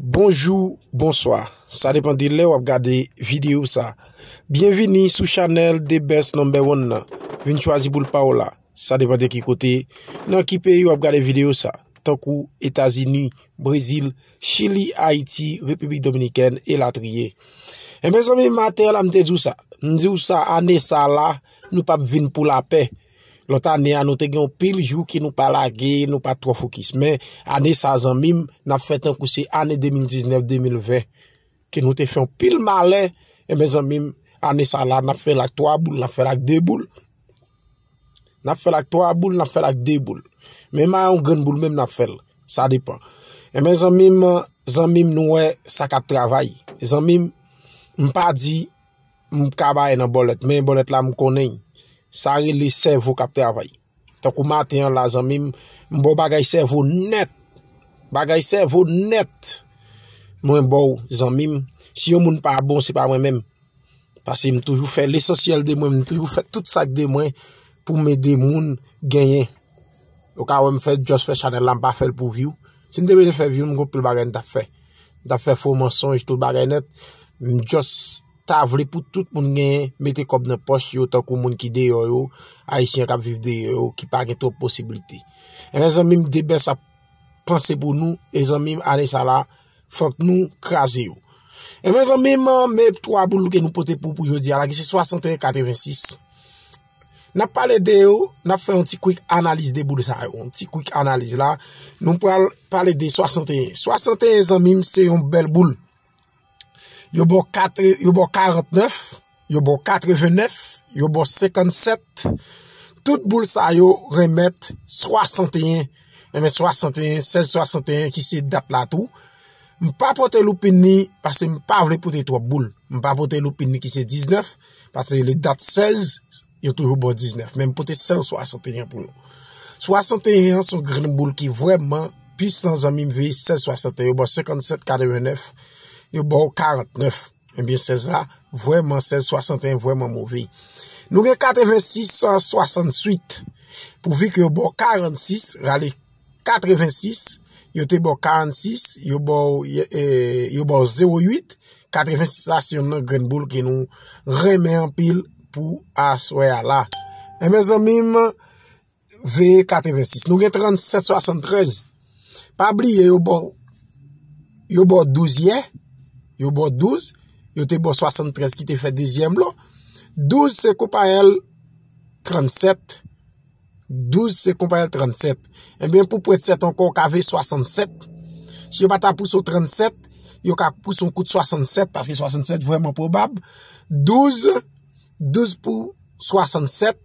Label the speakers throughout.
Speaker 1: Bonjour, bonsoir, sa depande le wap gade videyo sa. Bienveni sou chanel de Best No. 1 nan, Vin Chouazi Boulpaola, sa depande ki kote. Nan ki pe yu wap gade videyo sa, tankou Etasini, Brazil, Chili, Haiti, Republik Dominikèn e Latriye. Emen sami mater la eh, mte djousa, mdjousa ane sa la, nou pap vin pou la peh. Lota ane anote gen yon pil jou ki nou pa lage, nou pa trofokis. Men ane sa zanmim, nan fet ane 2019-2020 ki nou te fen pil male. Emen zanmim, ane sa la nan fel ak 3 boul, nan fel ak 2 boul. Nan fel ak 3 boul, nan fel ak 2 boul. Men ma yon gen boul men nan fel. Sa depan. Emen zanmim, zanmim nou e sakap travay. Zanmim, m pa di m kaba e nan bolet. Men bolet la m konenye. Sari li servo kapte avay. Tok ou maten la zanmim, mbo bagay servo net. Bagay servo net. Mwen mbo zanmim, si yon moun pa bon, se pa mwen men. Pase mwen toujou fè lé sosyal de mwen, mwen toujou fè tout sak de mwen pou mwen de moun genyen. Ou ka wè mwen fè, just fè chanel la mba fèl pou view. Sin de mwen fè view, mwen gòpil bagay nta fè. Nta fè fò mensonj, tout bagay net. Mwen just... ta vle pou tout moun gen mette kop nan pos yo, ta kou moun ki deyo yo, a isi an kap viv deyo yo, ki pa gen tou posibilite. Emen zan mime debe sa panse pou nou, emen zan mime ane sa la, fok nou krasi yo. Emen zan mime mèp 3 boul nou gen nou pote pou pou yo di, ala ki se 61-86. Na pale deyo, na fe yon ti kouik analize de boul sa yo, yon ti kouik analize la, nou pale de 61. 61 zan mime se yon bel boul. Yo bo 49, yo bo 49, yo bo 57. Tout boule sa yo remet 61. Mwen 61, 1661 ki se dapla tou. Mwen pa pote loupi ni, pase mwen pa vle pote 3 boule. Mwen pa pote loupi ni ki se 19, pase le dat 16, yo tou yo bo 19. Mwen pote 1661 pou nou. 61 son grenoum boule ki vwèman pisans an mim ve 1661, yo bo 57, 49, yo bou 49. Mwen biye seza, vwèman 1661, vwèman mwove. Nou genye 426, 1668. Pouvi ki yo bou 46, rale, 426, yo te bou 46, yo bou 08, 426, as yon nou gen bou ki nou remè anpil pou as wè ya la. Mwen zon mwen ve 426. Nou genye 3773. Pabli yo yo bou yo bou 12ye, Yo bo 12, yo te bo 73 ki te fe dezyem lo. 12 se koupa el 37. 12 se koupa el 37. Enbyen pou pou et 7 an kon ka ve 67. Si yo bata pou sou 37, yo ka pou sou kout 67. Paske 67 vwèman probab. 12, 12 pou 67.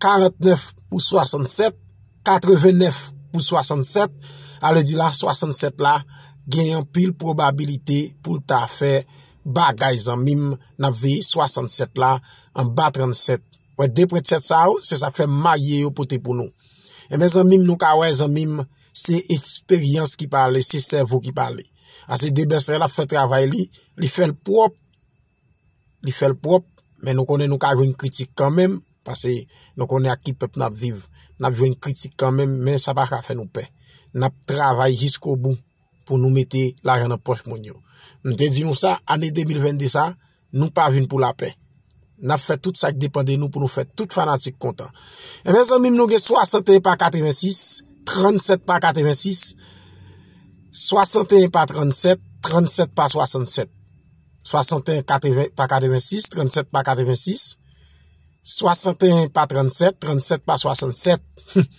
Speaker 1: 49 pou 67. 89 pou 67. A le di la 67 la. Ganyan pil probabilite pou ta fe bagay zanmim nan ve 67 la, an ba 37. Wè depre tset sa ou, se sa fe maye yo pote pou nou. E men zanmim nou ka wè zanmim, se eksperyans ki pale, se servo ki pale. Ase debesre la fe travay li, li fel prop, li fel prop, men nou kone nou ka ve yon kritik kanmem, pase nou kone a ki pep nan viv, nan ve yon kritik kanmem, men sa pa ka fe nou pe, nan travay jisko bou. pou nou mette la rena poch moun yo. Mwen te di moun sa, ane 2020 de sa, nou pa vin pou la pe. Nap fet tout sa ek depande nou pou nou fet tout fanatik kontan. Emen, san mwen nou ge 61 pa 86, 37 pa 86, 61 pa 37, 37 pa 67. 61 pa 86, 37 pa 86, 61 pa 37, 37 pa 67.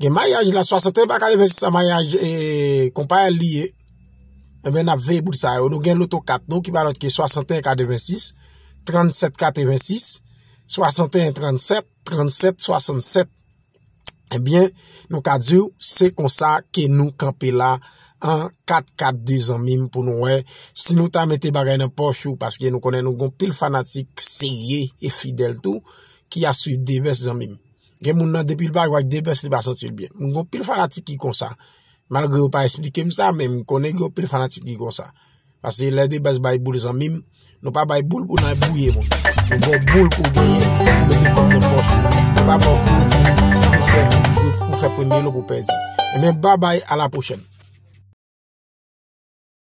Speaker 1: Gen mayaj la 61,46 a mayaj e kompa ya liye. E men ap vey bout sa yo. Nou gen loto kat nou ki balot ki 61,46, 37,46, 61,37, 37,67. E ben nou kat diyo se konsa ke nou kampe la an 4-4-2 zanmim pou nou we. Si nou ta mette bagay nan pochou. Paske nou konen nou gon pil fanatik seye e fidel tou ki a suy devest zanmim. Gen moun nan depil bag wak debes li ba santi l biye. Moun goun pil fanatik ki kon sa. Mal gwe ou pa esplike msa, men m konen gwe ou pil fanatik ki kon sa. Pase lè debes bay boul zan mim, nou pa bay boul pou nan bouye moun. Moun goun boul pou genye, moun goun koun nou kousi, moun goun boul pou nou fè pwenye lò pou pè di. E men ba bay a la pochène.